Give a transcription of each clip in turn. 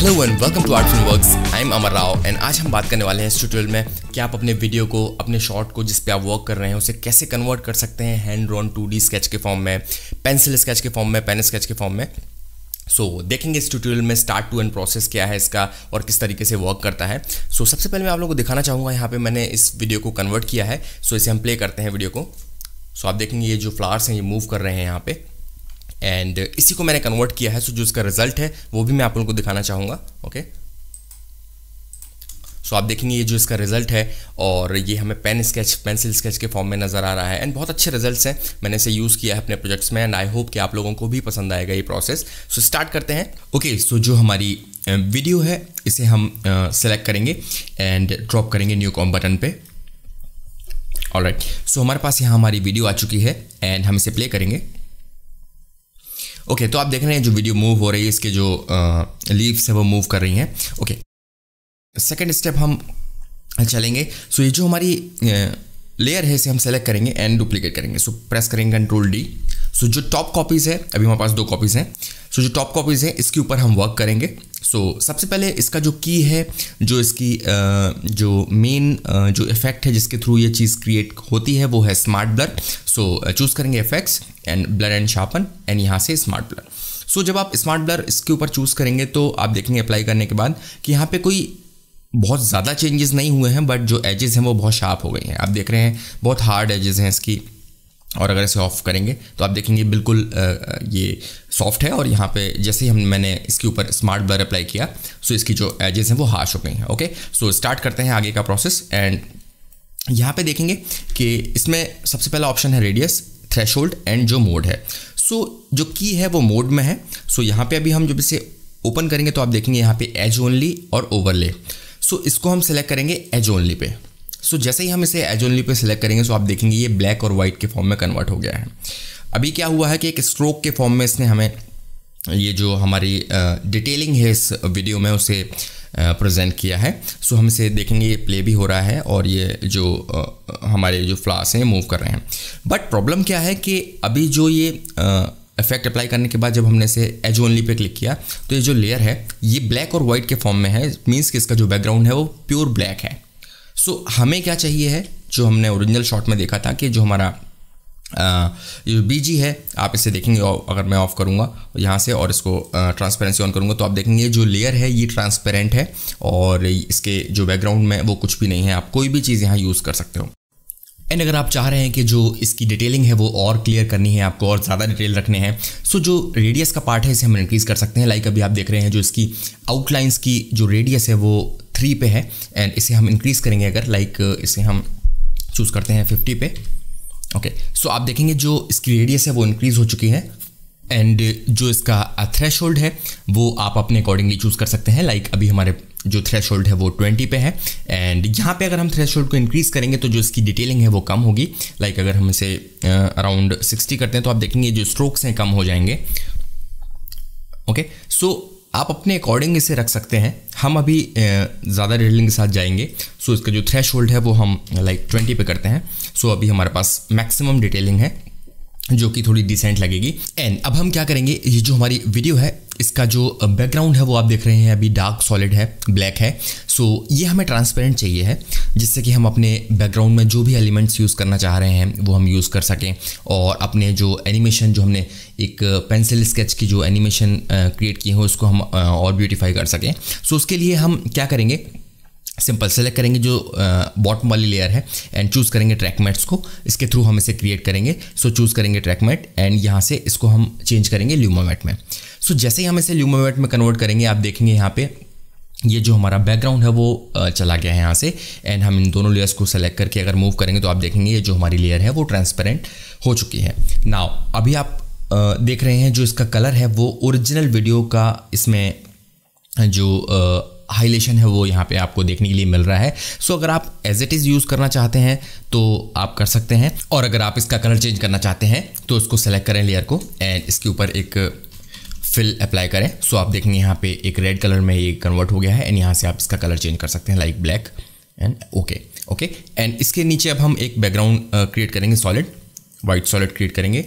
Hello and welcome to art film works I am Amar Rao and आज हम बात करने वाले हैं इस ट्यूटोरियल में कि आप अपने वीडियो को अपने शॉट को जिस पे आप वर्क कर रहे हैं उसे कैसे कन्वर्ट कर सकते हैं हैंड ड्रॉन टू स्केच के फॉर्म में पेंसिल स्केच के फॉर्म में पेन स्केच के फॉर्म में सो so, देखेंगे इस ट्यूटोरियल में स्टार्ट टू एंड प्रोसेस क्या है इसका और किस तरीके से वर्क करता है सो so, सबसे पहले मैं आप लोगों को दिखाना चाहूँगा यहाँ पे मैंने इस वीडियो को कन्वर्ट किया है सो so, इसे हम प्ले करते हैं वीडियो को सो so, आप देखेंगे ये जो फ्लावर्स हैं ये मूव कर रहे हैं यहाँ पे एंड इसी को मैंने कन्वर्ट किया है सो जो इसका रिजल्ट है वो भी मैं आप लोगों को दिखाना चाहूँगा ओके सो आप देखेंगे ये जो इसका रिजल्ट है और ये हमें पेन स्केच पेंसिल स्केच के फॉर्म में नज़र आ रहा है एंड बहुत अच्छे रिजल्ट्स हैं मैंने इसे यूज़ किया है अपने प्रोजेक्ट्स में एंड आई होप कि आप लोगों को भी पसंद आएगा ये प्रोसेस सो स्टार्ट करते हैं ओके okay, सो so जो हमारी वीडियो है इसे हम सेलेक्ट uh, करेंगे एंड ड्रॉप करेंगे न्यू कॉम बटन पे ऑलराइट सो हमारे पास यहाँ हमारी वीडियो आ चुकी है एंड हम इसे प्ले करेंगे ओके okay, तो आप देख रहे हैं जो वीडियो मूव हो रही है इसके जो लीव्स है वो मूव कर रही हैं ओके सेकेंड स्टेप हम चलेंगे सो ये जो हमारी लेयर है इसे हम सेलेक्ट करेंगे एंड डुप्लीकेट करेंगे सो प्रेस करेंगे कंट्रोल डी सो जो टॉप कॉपीज़ है अभी हमारे पास दो कॉपीज़ हैं सो जो टॉप कॉपीज़ हैं इसके ऊपर हम वर्क करेंगे सो so, सबसे पहले इसका जो की है जो इसकी जो मेन जो इफेक्ट है जिसके थ्रू ये चीज़ क्रिएट होती है वो है स्मार्ट ब्लर सो चूज़ करेंगे effects and blur and sharpen and यहाँ से स्मार्ट ब्लर सो जब आप स्मार्ट ब्लर इसके ऊपर चूज़ करेंगे तो आप देखेंगे अप्लाई करने के बाद कि यहाँ पे कोई बहुत ज़्यादा चेंजेस नहीं हुए हैं बट जो एजेस हैं वो बहुत शार्प हो गई हैं आप देख रहे हैं बहुत हार्ड एजेस हैं इसकी और अगर इसे ऑफ करेंगे तो आप देखेंगे बिल्कुल ये सॉफ्ट है और यहाँ पे जैसे ही हम मैंने इसके ऊपर स्मार्ट ब्लर अप्लाई किया सो इसकी जो एजेस हैं वो हार्श हो गई हैं ओके सो स्टार्ट करते हैं आगे का प्रोसेस एंड यहाँ पे देखेंगे कि इसमें सबसे पहला ऑप्शन है रेडियस थ्रेश एंड जो मोड है सो so, जो की है वो मोड में है सो so, यहाँ पे अभी हम जब इसे ओपन करेंगे तो आप देखेंगे यहाँ पे एज ओनली और ओवरले सो so, इसको हम सेलेक्ट करेंगे एज ओनली पे सो so, जैसे ही हम इसे एज ओनली पे सेलेक्ट करेंगे सो so आप देखेंगे ये ब्लैक और वाइट के फॉर्म में कन्वर्ट हो गया है अभी क्या हुआ है कि एक स्ट्रोक के फॉर्म में इसने हमें ये जो हमारी डिटेलिंग है इस वीडियो में उसे प्रेजेंट किया है सो हम इसे देखेंगे ये प्ले भी हो रहा है और ये जो हमारे जो फ्लास हैं मूव कर रहे हैं बट प्रॉब्लम क्या है कि अभी जो ये इफेक्ट अप्लाई करने के बाद जब हमने इसे एज ओनली पे क्लिक किया तो ये जो लेयर है ये ब्लैक और वाइट के फॉर्म में है मीन्स कि इसका जो बैकग्राउंड है वो प्योर ब्लैक है सो so, हमें क्या चाहिए है जो हमने ओरिजिनल शॉट में देखा था कि जो हमारा ये बी है आप इसे देखेंगे अगर मैं ऑफ करूँगा यहाँ से और इसको ट्रांसपेरेंसी ऑन करूँगा तो आप देखेंगे जो लेयर है ये ट्रांसपेरेंट है और इसके जो बैकग्राउंड में वो कुछ भी नहीं है आप कोई भी चीज़ यहाँ यूज़ कर सकते हो एंड अगर आप चाह रहे हैं कि जो इसकी डिटेलिंग है वो और क्लियर करनी है आपको और ज़्यादा डिटेल रखने हैं सो जो रेडियस का पार्ट है इसे हम इंक्रीज़ कर सकते हैं लाइक अभी आप देख रहे हैं जो इसकी आउटलाइंस की जो रेडियस है वो थ्री पे है एंड इसे हम इंक्रीज़ करेंगे अगर लाइक इसे हम चूज़ करते हैं फिफ्टी पे ओके सो आप देखेंगे जो इसकी रेडियस है वो इंक्रीज़ हो चुकी है एंड जो इसका थ्रेश uh, है वो आप अपने अकॉर्डिंगली चूज़ कर सकते हैं लाइक like अभी हमारे जो थ्रेश है वो ट्वेंटी पे है एंड यहाँ पे अगर हम थ्रेश को इंक्रीज़ करेंगे तो जो इसकी डिटेलिंग है वो कम होगी लाइक like अगर हम इसे अराउंड uh, सिक्सटी करते हैं तो आप देखेंगे जो स्ट्रोक्स हैं कम हो जाएंगे ओके okay? सो so, आप अपने अकॉर्डिंग इसे रख सकते हैं हम अभी ज़्यादा डिटेलिंग के साथ जाएंगे सो इसका जो थ्रेश है वो हम लाइक ट्वेंटी पे करते हैं सो अभी हमारे पास मैक्सिमम डिटेलिंग है जो कि थोड़ी डिसेंट लगेगी एंड अब हम क्या करेंगे ये जो हमारी वीडियो है इसका जो बैकग्राउंड है वो आप देख रहे हैं अभी डार्क सॉलिड है ब्लैक है सो so, ये हमें ट्रांसपेरेंट चाहिए है जिससे कि हम अपने बैकग्राउंड में जो भी एलिमेंट्स यूज़ करना चाह रहे हैं वो हम यूज़ कर सकें और अपने जो एनिमेशन जो हमने एक पेंसिल स्केच की जो एनिमेशन क्रिएट किए हैं उसको हम और ब्यूटिफाई कर सकें सो so, उसके लिए हम क्या करेंगे सिंपल सेलेक्ट करेंगे जो बॉटम वाली लेयर है एंड चूज़ करेंगे ट्रैक मैट्स को इसके थ्रू हम इसे क्रिएट करेंगे सो चूज़ करेंगे ट्रैक मैट एंड यहाँ से इसको हम चेंज करेंगे ल्यूमोमेट में सो so, जैसे ही हम इसे ल्यूमोमेट में कन्वर्ट करेंगे आप देखेंगे यहाँ पे ये जो हमारा बैकग्राउंड है वो चला गया है यहाँ से एंड हम इन दोनों लेयर्स को सेलेक्ट करके अगर मूव करेंगे तो आप देखेंगे ये जो हमारी लेयर है वो ट्रांसपेरेंट हो चुकी है नाव अभी आप देख रहे हैं जो इसका कलर है वो ओरिजिनल वीडियो का इसमें जो हाइलेशन है वो यहाँ पे आपको देखने के लिए मिल रहा है सो अगर आप एज इट इज़ यूज़ करना चाहते हैं तो आप कर सकते हैं और अगर आप इसका कलर चेंज करना चाहते हैं तो इसको सेलेक्ट करें लेयर को एंड इसके ऊपर एक फिल अप्लाई करें सो आप देखेंगे यहाँ पे एक रेड कलर में ये कन्वर्ट हो गया है एंड यहाँ से आप इसका कलर चेंज कर सकते हैं like black and okay okay and इसके नीचे अब हम एक बैकग्राउंड क्रिएट uh, करेंगे सॉलिड वाइट सॉलिड क्रिएट करेंगे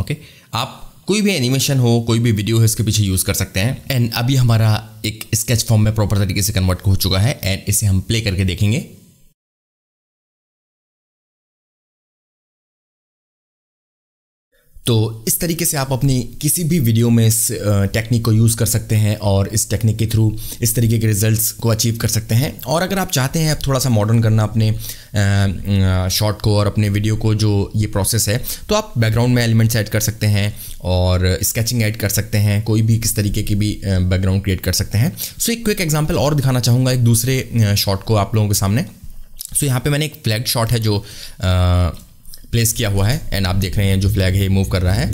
ओके okay? आप कोई भी एनिमेशन हो कोई भी वीडियो हो इसके पीछे यूज़ कर सकते हैं एंड अभी हमारा एक स्केच फॉर्म में प्रॉपर तरीके से कन्वर्ट हो चुका है एंड इसे हम प्ले करके देखेंगे तो इस तरीके से आप अपनी किसी भी वीडियो में इस टेक्निक को यूज़ कर सकते हैं और इस टेक्निक के थ्रू इस तरीके के रिजल्ट्स को अचीव कर सकते हैं और अगर आप चाहते हैं आप थोड़ा सा मॉडर्न करना अपने शॉट को और अपने वीडियो को जो ये प्रोसेस है तो आप बैकग्राउंड में एलिमेंट्स ऐड कर सकते हैं और स्केचिंग ऐड कर सकते हैं कोई भी किस तरीके की भी बैकग्राउंड क्रिएट कर सकते हैं सो एक क्विक एग्जाम्पल और दिखाना चाहूँगा एक दूसरे शॉट को आप लोगों के सामने सो यहाँ पर मैंने एक फ्लैग शॉट है जो प्लेस किया हुआ है एंड आप देख रहे हैं जो फ्लैग है मूव कर रहा है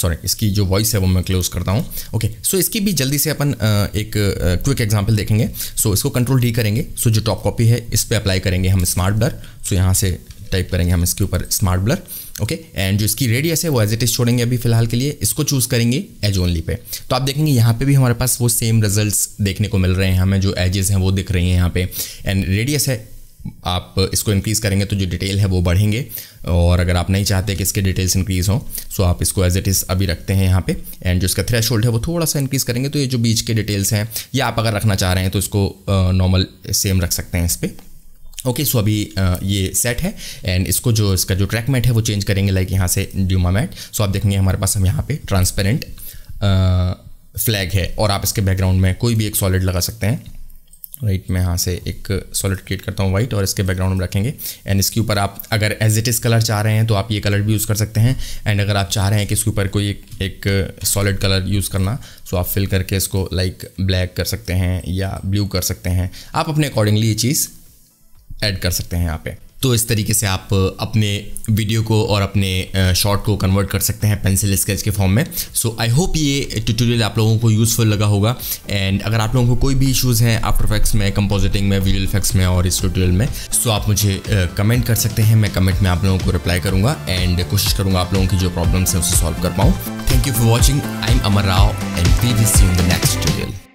सॉरी इसकी जो वॉइस है वो मैं क्लोज करता हूँ ओके सो इसकी भी जल्दी से अपन एक क्विक एग्जांपल देखेंगे सो so इसको कंट्रोल डी करेंगे सो so जो टॉप कॉपी है इस पर अप्लाई करेंगे हम स्मार्ट ब्लर सो यहाँ से टाइप करेंगे हम इसके ऊपर स्मार्ट ब्लर ओके एंड जो इसकी रेडियस है वो एज इट इज छोड़ेंगे अभी फिलहाल के लिए इसको चूज करेंगे एज ओनली पे तो आप देखेंगे यहाँ पे भी हमारे पास वो सेम रिजल्ट्स देखने को मिल रहे हैं हमें जो एजेस हैं वो दिख रही हैं यहाँ पे एंड रेडियस है आप इसको इंक्रीज़ करेंगे तो जो डिटेल है वो बढ़ेंगे और अगर आप नहीं चाहते कि इसके डिटेल्स इंक्रीज़ हों सो आप इसको एज इट इज़ अभी रखते हैं यहाँ पे एंड जो इसका थ्रेश है वो थोड़ा सा इंक्रीज़ करेंगे तो ये जो बीच के डिटेल्स हैं ये आप अगर रखना चाह रहे हैं तो इसको नॉर्मल सेम रख सकते हैं इस पर ओके सो अभी ये सेट है एंड इसको जो इसका जो ट्रैक मैट है वो चेंज करेंगे लाइक यहाँ से ड्यूमा मैट सो आप देखेंगे हमारे पास हम यहाँ पे ट्रांसपेरेंट फ्लैग है और आप इसके बैकग्राउंड में कोई भी एक सॉलिड लगा सकते हैं राइट right, मैं यहाँ से एक सॉलिड क्रिएट करता हूँ वाइट और इसके बैकग्राउंड में रखेंगे एंड इसके ऊपर आप अगर एज इट इज़ कलर चाह रहे हैं तो आप ये कलर भी यूज़ कर सकते हैं एंड अगर आप चाह रहे हैं कि इसके ऊपर कोई एक एक सॉलिड कलर यूज़ करना सो तो आप फिल करके इसको लाइक like ब्लैक कर सकते हैं या ब्लू कर सकते हैं आप अपने अकॉर्डिंगली ये चीज़ एड कर सकते हैं यहाँ पर तो इस तरीके से आप अपने वीडियो को और अपने शॉर्ट को कन्वर्ट कर सकते हैं पेंसिल स्केच के फॉर्म में सो आई होप ये ट्यूटोरियल आप लोगों को यूज़फुल लगा होगा एंड अगर आप लोगों को कोई भी इश्यूज़ हैं आफ्टर इफेक्ट्स में कंपोजिटिंग में वीडियो इफेक्ट्स में और इस ट्यूटोरियल में सो तो आप मुझे कमेंट कर सकते हैं मैं कमेंट में आप लोगों को रिप्लाई करूँगा एंड कोशिश करूँगा आप लोगों की जो प्रॉब्लम्स हैं उसे सॉल्व कर पाऊँ thank you for watching I am Amar Rao and we will see in the next tutorial